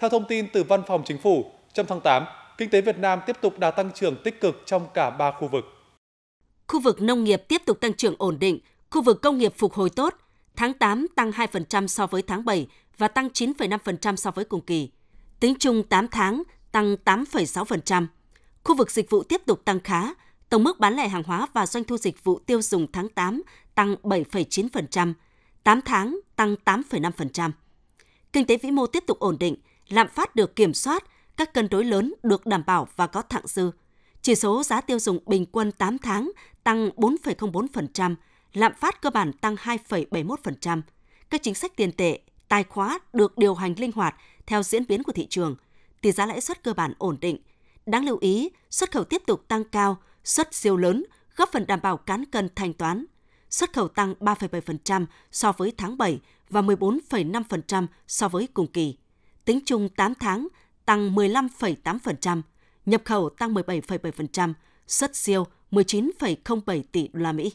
Theo thông tin từ Văn phòng Chính phủ, trong tháng 8, kinh tế Việt Nam tiếp tục đạt tăng trưởng tích cực trong cả ba khu vực. Khu vực nông nghiệp tiếp tục tăng trưởng ổn định, khu vực công nghiệp phục hồi tốt, tháng 8 tăng 2% so với tháng 7 và tăng 9,5% so với cùng kỳ. Tính chung 8 tháng tăng 8,6%. Khu vực dịch vụ tiếp tục tăng khá, tổng mức bán lẻ hàng hóa và doanh thu dịch vụ tiêu dùng tháng 8 tăng 7,9%, 8 tháng tăng 8,5%. Kinh tế vĩ mô tiếp tục ổn định – lạm phát được kiểm soát, các cân đối lớn được đảm bảo và có thặng dư. Chỉ số giá tiêu dùng bình quân 8 tháng tăng 4,04%, lạm phát cơ bản tăng 2,71%. Các chính sách tiền tệ, tài khóa được điều hành linh hoạt theo diễn biến của thị trường, tỷ giá lãi suất cơ bản ổn định. Đáng lưu ý, xuất khẩu tiếp tục tăng cao, xuất siêu lớn, góp phần đảm bảo cán cân thanh toán. Xuất khẩu tăng 3,7% so với tháng 7 và 14,5% so với cùng kỳ tính chung 8 tháng tăng 15,8%, nhập khẩu tăng 17,7%, xuất siêu 19,07 tỷ đô la Mỹ.